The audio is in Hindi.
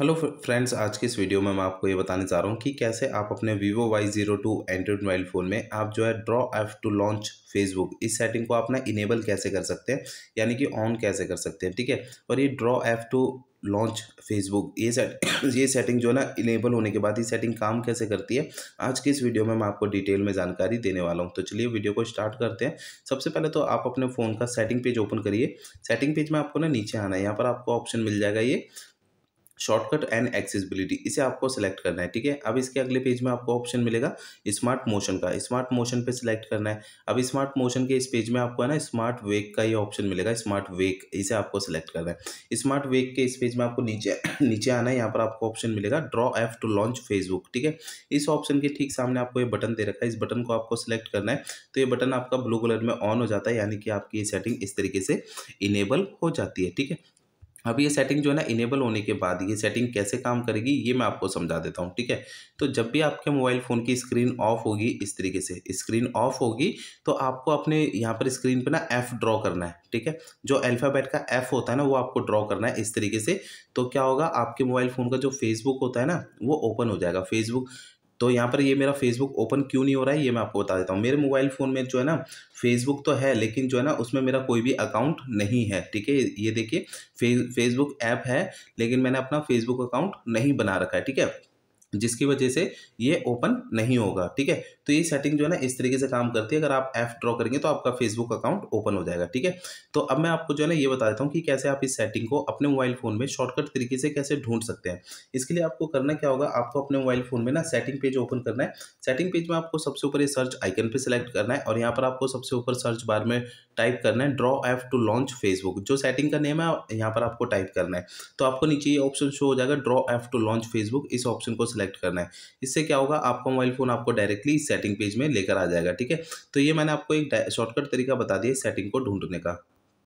हेलो फ्रेंड्स आज के इस वीडियो में मैं आपको ये बताने जा रहा हूँ कि कैसे आप अपने Vivo Y zero two Android mobile phone में आप जो है draw app to launch Facebook इस सेटिंग को आप ना इनेबल कैसे कर सकते हैं यानी कि ऑन कैसे कर सकते हैं ठीक है और ये draw app to launch Facebook ये सेट ये सेटिंग जो है ना इनेबल होने के बाद ये सेटिंग काम कैसे करती है आज की इस वीडियो में मैं आपको डिटेल में जानकारी देने वाला हूँ तो चलिए वीडियो को स्टार्ट करते हैं सबसे पहले तो आप अपने फ़ोन का सेटिंग पेज ओपन करिए सेटिंग पेज में आपको ना नीचे आना है यहाँ पर आपको ऑप्शन मिल जाएगा ये शॉर्टकट एंड एक्सेसिबिलिटी इसे आपको सेलेक्ट करना है ठीक है अब इसके अगले पेज में आपको ऑप्शन मिलेगा स्मार्ट मोशन का स्मार्ट मोशन पे सिलेक्ट करना है अब स्मार्ट मोशन के इस पेज में आपको है ना स्मार्ट वेक का ये ऑप्शन मिलेगा स्मार्ट वेक इसे आपको सेलेक्ट करना है स्मार्ट वेक के इस पेज में आपको नीचे नीचे आना है यहाँ पर आपको ऑप्शन मिलेगा draw app to launch Facebook ठीक है इस ऑप्शन के ठीक सामने आपको ये बटन दे रखा है इस बटन को आपको सेलेक्ट करना है तो ये बटन आपका ब्लू कलर में ऑन हो जाता है यानी कि आपकी ये सेटिंग इस तरीके से इनेबल हो जाती है ठीक है अब ये सेटिंग जो है ना इनेबल होने के बाद ये सेटिंग कैसे काम करेगी ये मैं आपको समझा देता हूँ ठीक है तो जब भी आपके मोबाइल फ़ोन की स्क्रीन ऑफ होगी इस तरीके से स्क्रीन ऑफ होगी तो आपको अपने यहाँ पर स्क्रीन पर ना एफ़ ड्रॉ करना है ठीक है जो अल्फ़ाबेट का एफ़ होता है ना वो आपको ड्रॉ करना है इस तरीके से तो क्या होगा आपके मोबाइल फ़ोन का जो फेसबुक होता है ना वो ओपन हो जाएगा फेसबुक तो यहाँ पर ये मेरा फेसबुक ओपन क्यों नहीं हो रहा है ये मैं आपको बता देता हूँ मेरे मोबाइल फ़ोन में जो है ना फेसबुक तो है लेकिन जो है ना उसमें मेरा कोई भी अकाउंट नहीं है ठीक है ये देखिए फेसबुक ऐप है लेकिन मैंने अपना फेसबुक अकाउंट नहीं बना रखा है ठीक है जिसकी वजह से ये ओपन नहीं होगा ठीक है तो ये सेटिंग जो है ना इस तरीके से काम करती है अगर आप ऐप ड्रॉ करेंगे तो आपका फेसबुक अकाउंट ओपन हो जाएगा ठीक है तो अब मैं आपको जो है ना ये बता देता हूँ कि कैसे आप इस सेटिंग को अपने मोबाइल फ़ोन में शॉर्टकट तरीके से कैसे ढूंढ सकते हैं इसके लिए आपको करना क्या होगा आपको अपने मोबाइल फ़ोन में ना सेटिंग पेज ओपन करना है सेटिंग पेज में आपको सबसे ऊपर ये सर्च आइकन पर सिलेक्ट करना है और यहाँ पर आपको सबसे ऊपर सर्च बार में टाइप करना है draw app to launch Facebook जो सेटिंग का नेम है यहाँ पर आपको टाइप करना है तो आपको नीचे ये ऑप्शन शो हो जाएगा draw app to launch Facebook इस ऑप्शन को सिलेक्ट सेलेक्ट करना है इससे क्या होगा आपका मोबाइल फ़ोन आपको डायरेक्टली सेटिंग पेज में लेकर आ जाएगा ठीक है तो ये मैंने आपको एक शॉर्टकट तरीका बता दिया सेटिंग को ढूंढने का